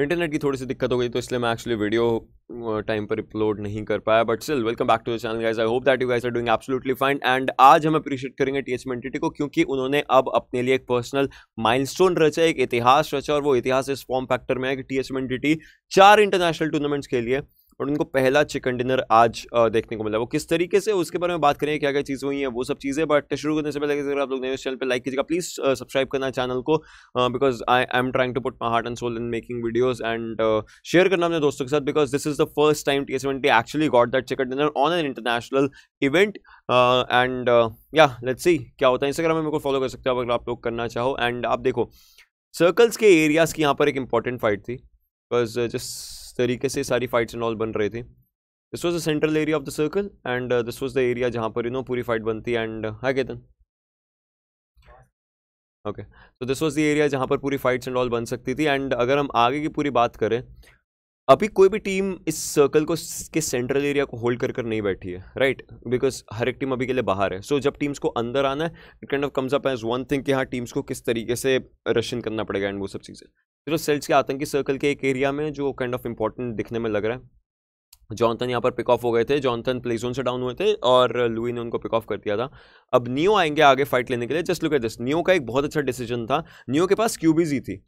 Internet की थोड़ी सी दिक्कत हो गई तो इसलिए मैं एक्चुअली वीडियो टाइम पर अपलोड नहीं कर पाया but still welcome back to the channel guys I hope that you guys are doing absolutely fine and आज हम अप्रिशिएट करेंगे टी एच मेंटिटी को क्योंकि उन्होंने अब अपने लिए एक पर्सनल माइलस्टोन रचा एक इतिहास रचा और वो इतिहास इस फॉर्म फैक्टर में है कि टी एच मेंटिटी चार इंटरनेशनल टूर्नामेंट्स के लिए और उनको पहला चिकन डिनर आज देखने को मिला वो किस तरीके से उसके बारे में बात करेंगे क्या क्या चीज़ें हुई हैं वो सब चीज़ें बट शुरू करने से पहले अगर आप लोग नए चैनल पर लाइक कीजिएगा प्लीज़ सब्सक्राइब करना चैनल को because I I am trying to put my heart and soul in making videos and share करना अपने दोस्तों के साथ because this is the first time T S actually got that chicken dinner on an international event and yeah let's see क्या होता है Instagram में मेरे को फॉलो कर सकते हो अगर आप लोग करना चाहो एंड आप देखो सर्कल्स के एरियाज़ की यहाँ पर एक इंपॉर्टेंट फाइट थी बिकॉज जस्ट तरीके से सारी फाइट्स एंड ऑल बन रहे थे this was the central area of the circle and this was the area जहाँ पर यू नो पूरी फाइट बनती एंड uh, हाँ केतन ओके तो दिस वॉज द एरिया जहाँ पर पूरी फाइट्स एंड ऑल बन सकती थी एंड अगर हम आगे की पूरी बात करें अभी कोई भी टीम इस सर्कल को के सेंट्रल एरिया को होल्ड कर कर नहीं बैठी है राइट right? बिकॉज हर एक टीम अभी के लिए बाहर है सो so, जब टीम्स को अंदर आना है it kind of comes up as one thing कि हाँ टीम्स को किस तरीके से रशन करना पड़ेगा एंड वो सब चीज़ें उस सेल्स के आतंकी सर्कल के एक एरिया में जो काइंड ऑफ इंपॉर्टेंट दिखने में लग रहा है जॉनथन यहाँ पर पिक ऑफ हो गए थे जॉनथन प्ले जोन से डाउन हुए थे और लुई ने उनको पिक ऑफ कर दिया था अब नियो आएंगे आगे फाइट लेने के लिए just look at this Neo का एक बहुत अच्छा डिसीजन था नियो के पास क्यूबीजी थी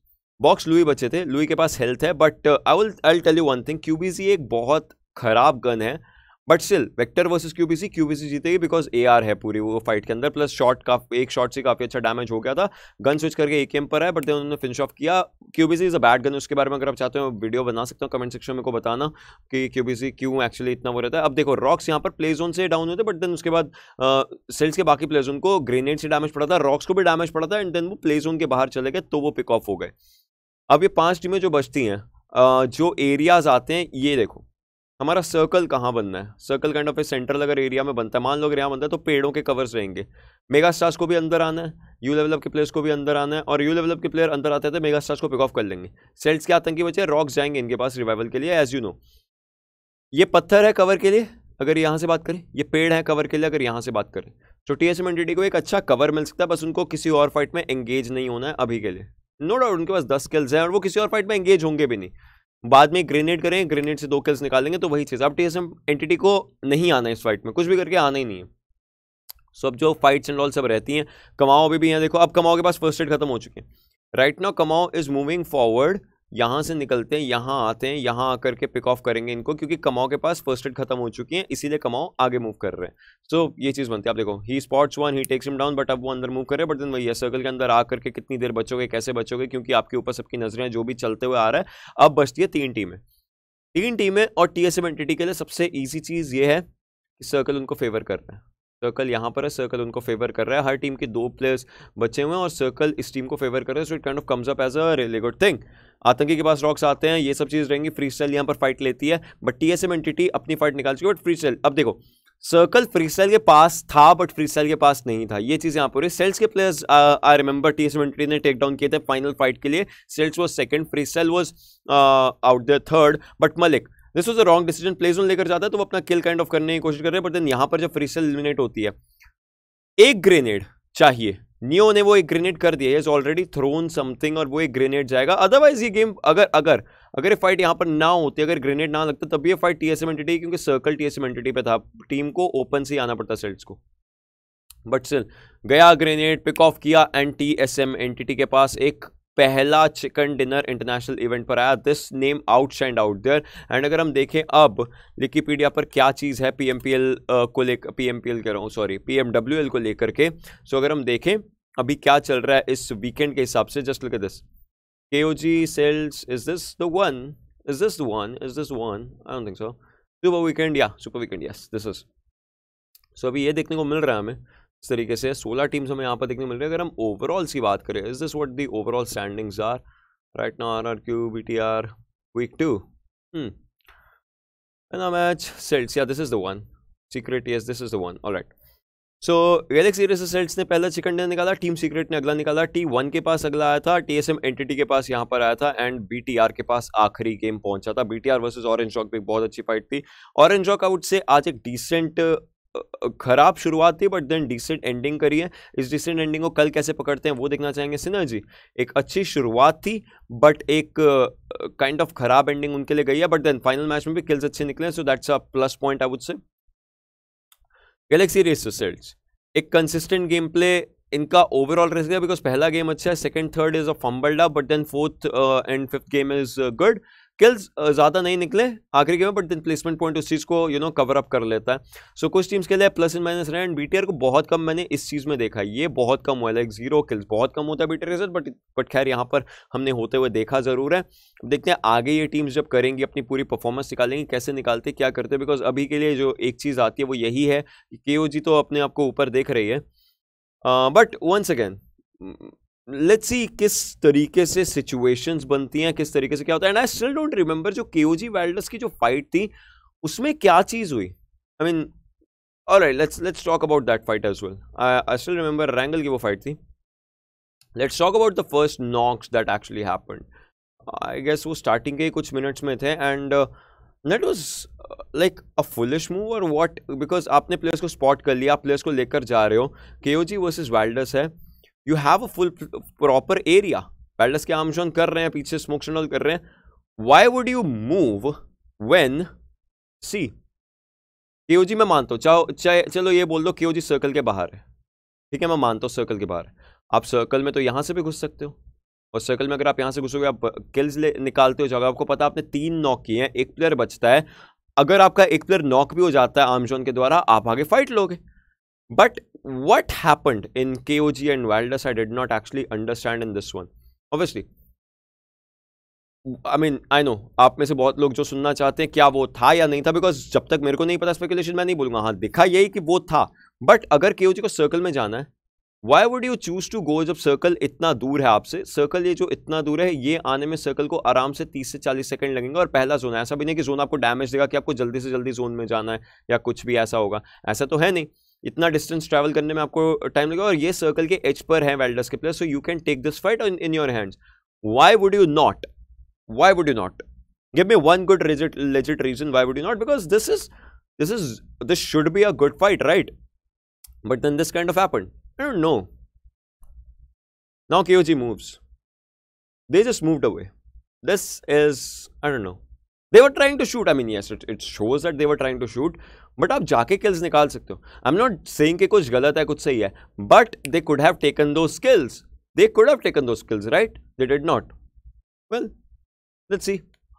बॉक्स लुई बचे थे लुई के पास हेल्थ है but I will I tell you one thing QBZ एक बहुत खराब गन है but still Vector versus QBZ QBZ जीतेगी बिकॉज ए आर है पूरी वो फाइट के अंदर प्लस शॉट का एक शॉट से काफी अच्छा डैमेज हो गया था गन स्विच करके एक एम पर है बट उन्होंने फिनिश ऑफ किया QBZ is a bad gun उसके बारे में अगर आप चाहते हो वीडियो बना सकता हूँ कमेंट सेक्शन में को बताना कि क्यूबीसी क्यों एक्चुअली इतना वो रहता है अब देखो रॉक्स यहाँ पर प्ले जोन से डाउन होते बट देन उसके बाद सेल्स के बाकी प्ले जोन को ग्रेनेड से डैमेज पड़ा था रॉक्स को भी डैमेज पड़ा था एंड देन वो प्ले जोन के बाहर चले गए तो वो पिक ऑफ हो गए अब ये पांच टीमें जो बचती हैं जो एरियाज आते हैं ये देखो हमारा सर्कल कहाँ बनना है circle kind of a central अगर एरिया में बनता है मान लो अगर यहाँ बनता है तो पेड़ों के कवर्स रहेंगे मेगा स्टार्स को भी अंदर आना है यू लेवल के प्लेयर्स को भी अंदर आना है और यू लेवल के प्लेयर अंदर आते थे मेगा स्टार्स को पिक ऑफ कर लेंगे सेल्स के आतंकी बचे रॉक्स जाएंगे इनके पास रिवाइवल के लिए एज यू नो ये पत्थर है कवर के लिए अगर यहाँ से बात करें ये पेड़ है कवर के लिए अगर यहाँ से बात करें तो टी एस को एक अच्छा कवर मिल सकता है बस उनको किसी और फाइट में एंगेज नहीं होना है अभी के लिए नो डाउट उनके पास दस स्किल्स हैं और वो किसी और फाइट में एंगेज होंगे भी नहीं बाद में ग्रेनेड करें ग्रेनेड से दो किल्स निकालेंगे तो वही चीज़ अब टीएसएम एंटिटी को नहीं आना इस फाइट में कुछ भी करके आना ही नहीं है सो अब जो फाइट्स एंड ऑल सब रहती हैं कमाओ अभी भी यहाँ देखो अब कमाओ के पास फर्स्ट एड खत्म हो चुकी है राइट नाउ कमाओ इज मूविंग फॉरवर्ड यहाँ से निकलते हैं यहाँ आते हैं यहाँ आकर के पिक ऑफ करेंगे इनको क्योंकि कमाओ के पास फर्स्ट एड खत्म हो चुकी है इसीलिए कमाओ आगे मूव कर रहे हैं सो so, ये चीज़ बनती है आप देखो ही स्पॉट्स वन ही टेक्स हिम डाउन बट अब वो अंदर मूव कर रहे हैं बट देन वही है सर्कल के अंदर आकर के कितनी देर बचोगे कैसे बचोगे क्योंकि आपके ऊपर सबकी नजरें जो भी चलते हुए आ रहा है अब बचती है तीन टीमें तीन टीमें और टी एस एंटिटी के लिए सबसे ईजी चीज़ ये है कि सर्कल उनको फेवर कर रहे हैं सर्कल यहाँ पर है सर्कल उनको फेवर कर रहा है हर टीम के दो प्लेयर्स बचे हुए हैं और सर्कल इस टीम को फेवर कर रहे हैं so it kind of comes up as a good thing आतंकी के पास रॉक्स आते हैं ये सब चीज़ रहेंगी फ्री स्टाइल यहाँ पर फाइट लेती है but T S M Entity अपनी फाइट निकाल चुकी है बट फ्री स्टाइल अब देखो सर्कल फ्री स्टाइल के पास था बट फ्री स्टाइल के पास नहीं था ये चीज़ यहाँ पर सेल्स के players I remember T S ने टेक डाउन किए थे फाइनल फाइट के लिए sells was second freestyle was out the third but मलिक this was a wrong decision play zone लेकर जाता है तो वो अपना किल काइंड ऑफ करने की कोशिश कर रहे हैं बट देन यहाँ पर जब फ्री स्टाइल एलिमिनेट होती है एक ग्रेनेड चाहिए नियो ने वो एक ग्रेनेड कर दिया इज ऑलरेडी थ्रोन समथिंग और वो एक ग्रेनेड जाएगा अदरवाइज ये गेम अगर अगर अगर ये फाइट यहाँ पर ना होती अगर ग्रेनेड ना लगता तब ये fight T S M Entity क्योंकि circle T S M Entity पे था टीम को ओपन से आना पड़ता सेल्स को बट स्टिल गया ग्रेनेड पिक ऑफ किया and T S M Entity के पास एक पहला चिकन डिनर इंटरनेशनल इवेंट पर आया this name out and out there and अगर हम देखें अब विकीपीडिया पर क्या चीज़ है पी को लेकर पी एम कह रहा हूँ सॉरी पी को लेकर के सो अगर हम देखें अभी क्या चल रहा है इस वीकेंड के हिसाब से just look this K O G sells is this the one is this one is this one I don't think so super weekend या super weekend yes this is so अभी ये देखने को मिल रहा है हमें इस तरीके से 16 टीम्स हमें यहाँ पर देखने मिल रही है अगर हम ओवरऑल्स की बात करें is this what the overall standings are right ना R R Q B T R week two ना मैच सेल्ट या this is the one Secret yes this is the one all right so Galaxy research ने पहला chicken day निकाला team Secret ने अगला निकाला टी वन के पास अगला आया था टी एस एम एंटिटी के पास यहाँ पर आया था एंड बी टी आर के पास आखिरी गेम पहुंचा था B T R versus Orange Rock भी बहुत अच्छी फाइट थी ऑरेंज रॉक आउट से आज एक डिसेंट खराब शुरुआत थी बट देन डिसेंट एंडिंग करी है इस डिसेंट एंडिंग को कल कैसे पकड़ते हैं वो देखना चाहेंगे सिन्हा जी एक अच्छी शुरुआत थी बट एक काइंड ऑफ खराब एंडिंग उनके लिए गई है बट देन फाइनल मैच में भी किल्स अच्छे निकले so that's a plus point I would say Galaxy race एक कंसिस्टेंट गेम प्ले इनका ओवरऑल रेस गया बिकॉज पहला गेम अच्छा है second third is a fumbled up but then fourth and fifth game is good kills ज़्यादा नहीं निकले आखिरी के में बट दिन प्लेसमेंट पॉइंट उस चीज़ को यू नो कवर अप कर लेता है सो so, कुछ टीम्स के लिए प्लस इन माइनस रहे एंड बी को बहुत कम मैंने इस चीज़ में देखा ये बहुत कम हुआ लाइक जीरो किल्स बहुत कम होता है बी टी बट बट खैर यहाँ पर हमने होते हुए देखा ज़रूर है देखते हैं आगे ये टीम्स जब करेंगी अपनी पूरी परफॉर्मेंस निकालेंगी कैसे निकालते क्या करते बिकॉज अभी के लिए जो एक चीज़ आती है वो यही है कि के तो अपने आप को ऊपर देख रही है but once again let's see किस तरीके से सिचुएशंस बनती हैं किस तरीके से क्या होता है and I still don't remember जो के ओ की जो फाइट थी उसमें क्या चीज़ हुई आई मीन और let's let's talk about that fight as well I still remember रैंगल की वो फाइट थी let's talk about the first knocks that actually happen I guess वो स्टार्टिंग के ही कुछ मिनट्स में थे and that was like a foolish move और वॉट बिकॉज आपने प्लेयर्स को स्पॉट कर लिया आप प्लेयर्स को लेकर जा रहे हो K O G versus Wilders है you have a full proper area palace के आमजोन कर रहे हैं पीछे स्मोक शनल कर रहे हैं why would you move when C K O जी मैं मानता हूँ चाहो चाहे चलो ये बोल दो के जी सर्कल के बाहर है ठीक है मैं मानता हूँ सर्कल के बाहर आप सर्कल में तो यहाँ से भी घुस सकते हो और सर्कल में अगर आप यहाँ से घुसोगे आप किल्स ले निकालते हो जाओगे आपको पता आपने तीन नॉक किए हैं एक प्लेयर बचता है अगर आपका एक प्लेयर नॉक भी हो जाता है आमजोन के द्वारा आप आगे फाइट लोगे But what happened in KOG and Valdas, I did not actually understand in this one. Obviously, I mean I know आप में से बहुत लोग जो सुनना चाहते हैं क्या वो था या नहीं था बिकॉज जब तक मेरे को नहीं पता स्पेकुलेशन मैं नहीं बोलूंगा हाँ दिखा यही कि वो था बट अगर के को सर्कल में जाना है why would you choose to go जब सर्कल इतना दूर है आपसे सर्कल ये जो इतना दूर है ये आने में सर्कल को आराम से 30 से 40 सेकंड लगेंगे और पहला जोन है ऐसा भी नहीं कि जोन आपको डैमेज देगा कि आपको जल्दी से जल्दी जोन में जाना है या कुछ भी ऐसा होगा ऐसा तो है नहीं इतना डिस्टेंस ट्रैवल करने में आपको टाइम लगेगा और ये सर्कल के एच पर है वेल्डर्स के place so you can take this fight in your hands why would you not why would you not give me one good result legit reason why would you not because this is this is this should be a good fight right but then this kind of happen no now के moves they just moved away this is I don't know they were trying to shoot I mean yes it shows that they were trying to shoot but आप जाके kills निकाल सकते हो I am not saying कि कुछ गलत है कुछ सही है but they could have taken two skills they could have taken two skills right they did not well let's see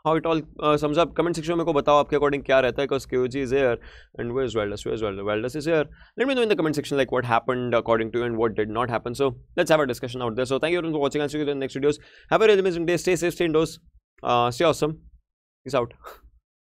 how it all sums up comment section में को बताओ आपके अकॉर्डिंग क्या रहता है because Q G is air and way is welds way is weld welds is air let me know in the comment section like what happen according to and what did not happen so let's have a discussion out this so thank you for watching and see you next videos have a really amazing day stay safe stay indoors stay awesome He's out.